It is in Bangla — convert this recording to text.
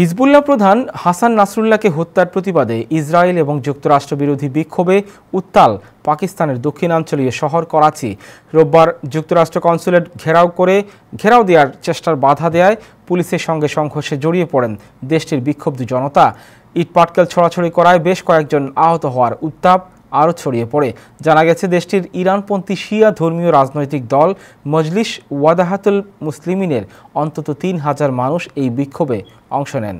হিজবুল্লাহ প্রধান হাসান নাসরুল্লাহকে হত্যার প্রতিবাদে ইসরায়েল এবং যুক্তরাষ্ট্রবিরোধী বিক্ষোভে উত্তাল পাকিস্তানের দক্ষিণাঞ্চলীয় শহর করাচি রোববার যুক্তরাষ্ট্র কনসুলেট ঘেরাও করে ঘেরাও দেওয়ার চেষ্টার বাধা দেয় পুলিশের সঙ্গে সংঘর্ষে জড়িয়ে পড়েন দেশটির বিক্ষুব্ধ জনতা ইটপাটকেল ছড়াছড়ি করায় বেশ কয়েকজন আহত হওয়ার উত্তাপ আরও ছড়িয়ে পড়ে জানা গেছে দেশটির ইরানপন্থী শিয়া ধর্মীয় রাজনৈতিক দল মজলিস ওয়াদাহাতুল মুসলিমিনের অন্তত তিন হাজার মানুষ এই বিক্ষোভে অংশ নেন